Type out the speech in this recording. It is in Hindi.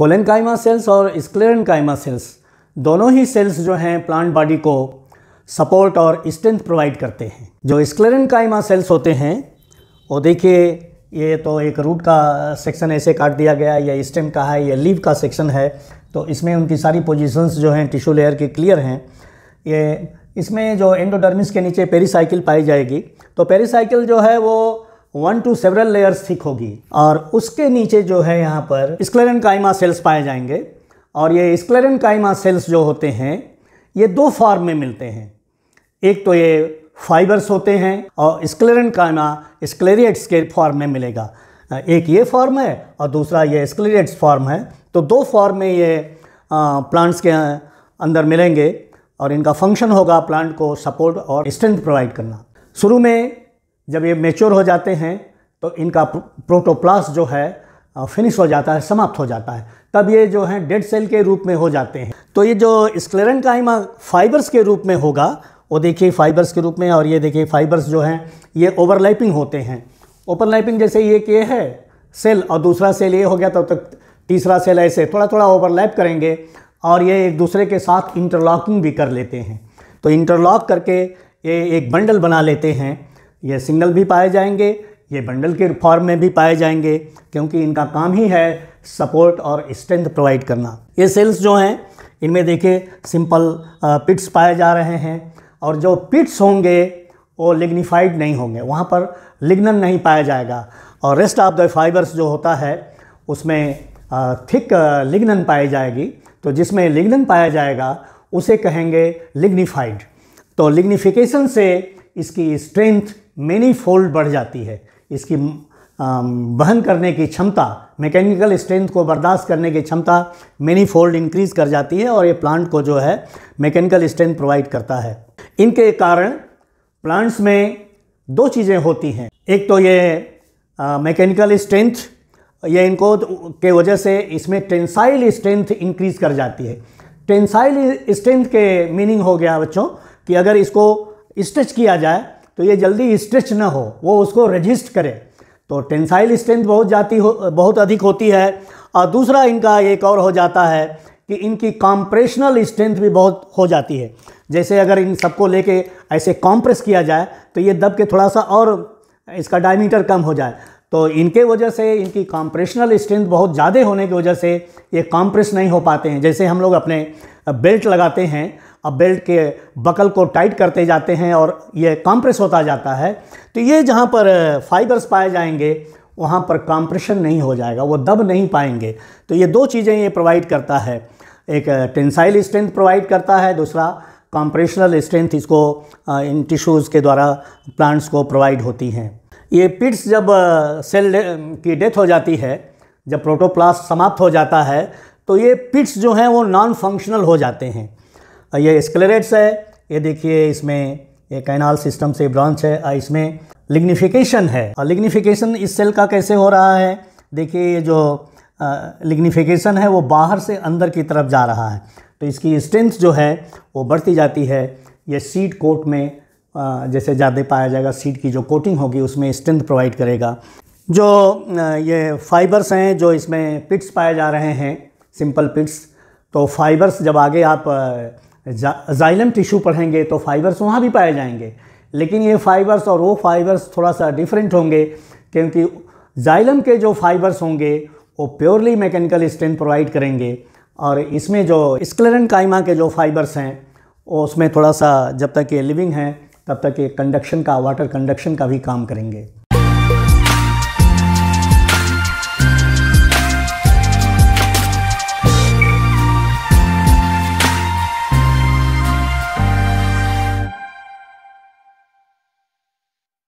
कोलेनकाइमा सेल्स और स्क्लेरनकाइमा सेल्स दोनों ही सेल्स जो हैं प्लांट बॉडी को सपोर्ट और स्ट्रेंथ प्रोवाइड करते हैं जो स्क्लेरनकाइमा सेल्स होते हैं वो देखिए ये तो एक रूट का सेक्शन ऐसे काट दिया गया या स्टेम का है या लीव का सेक्शन है तो इसमें उनकी सारी पोजीशंस जो हैं टिश्यू लेयर के क्लियर हैं ये इसमें जो एंडोडर्मिस के नीचे पेरीसाइकिल पाई जाएगी तो पेरीसाइकिल जो है वो one to several layers thick होगी और उसके नीचे जो है यहाँ पर स्क्लेरन काइमा सेल्स पाए जाएंगे और ये स्क्लेरन काइमा सेल्स जो होते हैं ये दो फॉर्म में मिलते हैं एक तो ये फाइबर्स होते हैं और स्क्लेरन काइमा स्क्लेरियट्स के फॉर्म में मिलेगा एक ये फॉर्म है और दूसरा ये स्क्लेरियट्स फॉर्म है तो दो फॉर्म में ये प्लांट्स के अंदर मिलेंगे और इनका फंक्शन होगा प्लांट को सपोर्ट और स्ट्रेंथ प्रोवाइड करना शुरू में जब ये मेच्योर हो जाते हैं तो इनका प्रोटोप्लास जो है फिनिश हो जाता है समाप्त हो जाता है तब ये जो है डेड सेल के रूप में हो जाते हैं तो ये जो स्क्लेरन काइमा फाइबर्स के रूप में होगा वो देखिए फाइबर्स के रूप में और ये देखिए फाइबर्स जो हैं ये ओवरलैपिंग होते हैं ओवरलैपिंग जैसे ये के है सेल और दूसरा सेल ये हो गया तब तो तक तीसरा सेल ऐसे थोड़ा थोड़ा ओवरलैप करेंगे और ये एक दूसरे के साथ इंटरलॉकिंग भी कर लेते हैं तो इंटरलॉक करके ये एक बंडल बना लेते हैं ये सिंगल भी पाए जाएंगे ये बंडल के फॉर्म में भी पाए जाएंगे क्योंकि इनका काम ही है सपोर्ट और स्ट्रेंथ प्रोवाइड करना ये सेल्स जो हैं इनमें देखिए सिंपल पिट्स पाए जा रहे हैं और जो पिट्स होंगे वो लिग्निफाइड नहीं होंगे वहाँ पर लिग्नन नहीं पाया जाएगा और रेस्ट ऑफ द फाइबर्स जो होता है उसमें थिक लिग्नन पाई जाएगी तो जिसमें लिग्नन पाया जाएगा उसे कहेंगे लिग्निफाइड तो लिग्निफिकेशन से इसकी स्ट्रेंथ मेनी फोल्ड बढ़ जाती है इसकी वहन करने की क्षमता मैकेनिकल स्ट्रेंथ को बर्दाश्त करने की क्षमता मेनी फोल्ड इंक्रीज़ कर जाती है और ये प्लांट को जो है मैकेनिकल स्ट्रेंथ प्रोवाइड करता है इनके कारण प्लांट्स में दो चीज़ें होती हैं एक तो ये मैकेनिकल स्ट्रेंथ ये इनको के वजह से इसमें टेंसाइल स्ट्रेंथ इंक्रीज़ कर जाती है टेंसाइल स्ट्रेंथ के मीनिंग हो गया बच्चों कि अगर इसको स्ट्रेच किया जाए तो ये जल्दी स्ट्रेच ना हो वो उसको रजिस्ट करे तो टेंसाइल स्ट्रेंथ बहुत जाती हो बहुत अधिक होती है और दूसरा इनका एक और हो जाता है कि इनकी कॉम्प्रेशनल स्ट्रेंथ भी बहुत हो जाती है जैसे अगर इन सबको लेके ऐसे कॉम्प्रेस किया जाए तो ये दब के थोड़ा सा और इसका डायमीटर कम हो जाए तो इनके वजह से इनकी कॉम्प्रेशनल स्ट्रेंथ बहुत ज़्यादा होने की वजह से ये कॉम्प्रेस नहीं हो पाते हैं जैसे हम लोग अपने बेल्ट लगाते हैं अब बेल्ट के बकल को टाइट करते जाते हैं और ये कॉम्प्रेस होता जाता है तो ये जहाँ पर फाइबर्स पाए जाएंगे वहाँ पर कॉम्प्रेशन नहीं हो जाएगा वो दब नहीं पाएंगे तो ये दो चीज़ें ये प्रोवाइड करता है एक टेंसाइल स्ट्रेंथ प्रोवाइड करता है दूसरा कॉम्प्रेशनल स्ट्रेंथ इसको इन टिश्यूज़ के द्वारा प्लांट्स को प्रोवाइड होती हैं ये पिट्स जब सेल की डेथ हो जाती है जब प्रोटोप्लास्ट समाप्त हो जाता है तो ये पिट्स जो हैं वो नॉन फंक्शनल हो जाते हैं ये स्क्लेरेट्स है ये देखिए इसमें ये कैनाल सिस्टम से ब्रांच है और इसमें लिग्निफिकेशन है और लिग्निफिकेशन इस सेल का कैसे हो रहा है देखिए ये जो लिग्निफिकेशन है वो बाहर से अंदर की तरफ जा रहा है तो इसकी स्ट्रेंथ जो है वो बढ़ती जाती है ये सीट कोट में आ, जैसे ज़्यादा पाया जाएगा सीट की जो कोटिंग होगी उसमें स्ट्रेंथ प्रोवाइड करेगा जो ये फाइबर्स हैं जो इसमें पिट्स पाए जा रहे हैं सिंपल पिट्स तो फाइबर्स जब आगे आप जाइलम टिश्यू पढ़ेंगे तो फाइबर्स वहाँ भी पाए जाएंगे लेकिन ये फाइबर्स और वो फाइबर्स थोड़ा सा डिफरेंट होंगे क्योंकि जाइलम के जो फाइबर्स होंगे वो प्योरली मैकेनिकल स्ट्रेंथ प्रोवाइड करेंगे और इसमें जो स्क्लेरन काइमा के जो फाइबर्स हैं वो उसमें थोड़ा सा जब तक ये लिविंग हैं तब तक ये कंडक्शन का वाटर कंडक्शन का भी काम करेंगे